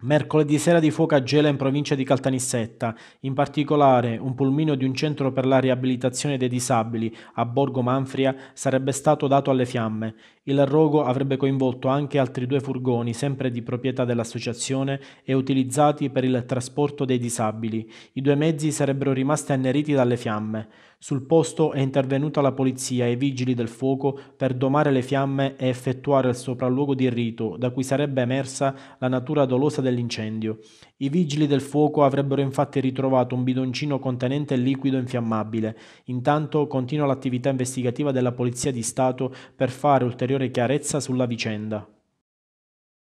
Mercoledì sera di fuoco a Gela in provincia di Caltanissetta, in particolare un pulmino di un centro per la riabilitazione dei disabili a Borgo Manfria sarebbe stato dato alle fiamme. Il rogo avrebbe coinvolto anche altri due furgoni, sempre di proprietà dell'associazione e utilizzati per il trasporto dei disabili. I due mezzi sarebbero rimasti anneriti dalle fiamme. Sul posto è intervenuta la polizia e i vigili del fuoco per domare le fiamme e effettuare il sopralluogo di rito, da cui sarebbe emersa la natura dolosa dell'incendio. I vigili del fuoco avrebbero infatti ritrovato un bidoncino contenente liquido infiammabile. Intanto continua l'attività investigativa della Polizia di Stato per fare ulteriore chiarezza sulla vicenda.